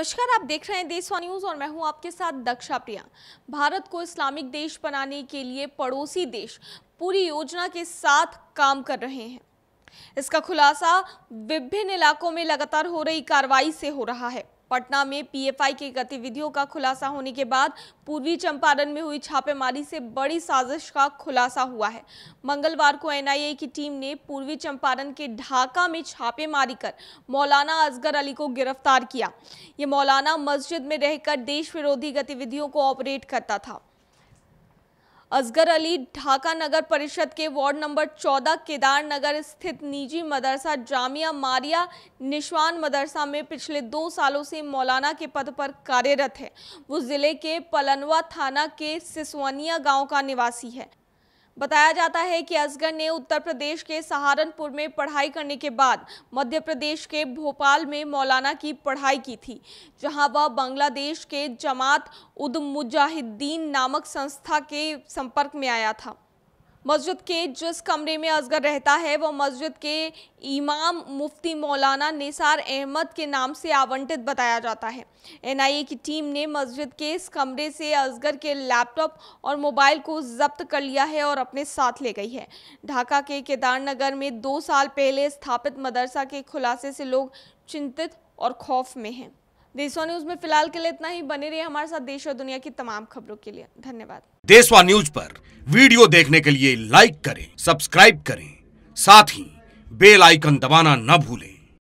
नमस्कार आप देख रहे हैं देशवा न्यूज और मैं हूं आपके साथ दक्षा प्रिया भारत को इस्लामिक देश बनाने के लिए पड़ोसी देश पूरी योजना के साथ काम कर रहे हैं इसका खुलासा विभिन्न इलाकों में लगातार हो रही कार्रवाई से हो रहा है पटना में पीएफआई की गतिविधियों का खुलासा होने के बाद पूर्वी चंपारण में हुई छापेमारी से बड़ी साजिश का खुलासा हुआ है मंगलवार को एनआईए की टीम ने पूर्वी चंपारण के ढाका में छापेमारी कर मौलाना असगर अली को गिरफ्तार किया ये मौलाना मस्जिद में रहकर देश विरोधी गतिविधियों को ऑपरेट करता था असगर अली ढाका नगर परिषद के वार्ड नंबर 14 केदार नगर स्थित निजी मदरसा जामिया मारिया निशवान मदरसा में पिछले दो सालों से मौलाना के पद पर कार्यरत है वो ज़िले के पलनवा थाना के सिसवनिया गांव का निवासी है बताया जाता है कि असगर ने उत्तर प्रदेश के सहारनपुर में पढ़ाई करने के बाद मध्य प्रदेश के भोपाल में मौलाना की पढ़ाई की थी जहां वह बांग्लादेश के जमात उद मुजाहिदीन नामक संस्था के संपर्क में आया था मस्जिद के जिस कमरे में असगर रहता है वह मस्जिद के इमाम मुफ्ती मौलाना निसार अहमद के नाम से आवंटित बताया जाता है एनआईए की टीम ने मस्जिद के इस कमरे से असगर के लैपटॉप और मोबाइल को जब्त कर लिया है और अपने साथ ले गई है ढाका के केदारनगर में दो साल पहले स्थापित मदरसा के खुलासे से लोग चिंतित और खौफ में हैं देशवा न्यूज में फिलहाल के लिए इतना ही बने रहिए हमारे साथ देश और दुनिया की तमाम खबरों के लिए धन्यवाद देशवा न्यूज पर वीडियो देखने के लिए लाइक करें सब्सक्राइब करें साथ ही बेल आइकन दबाना न भूलें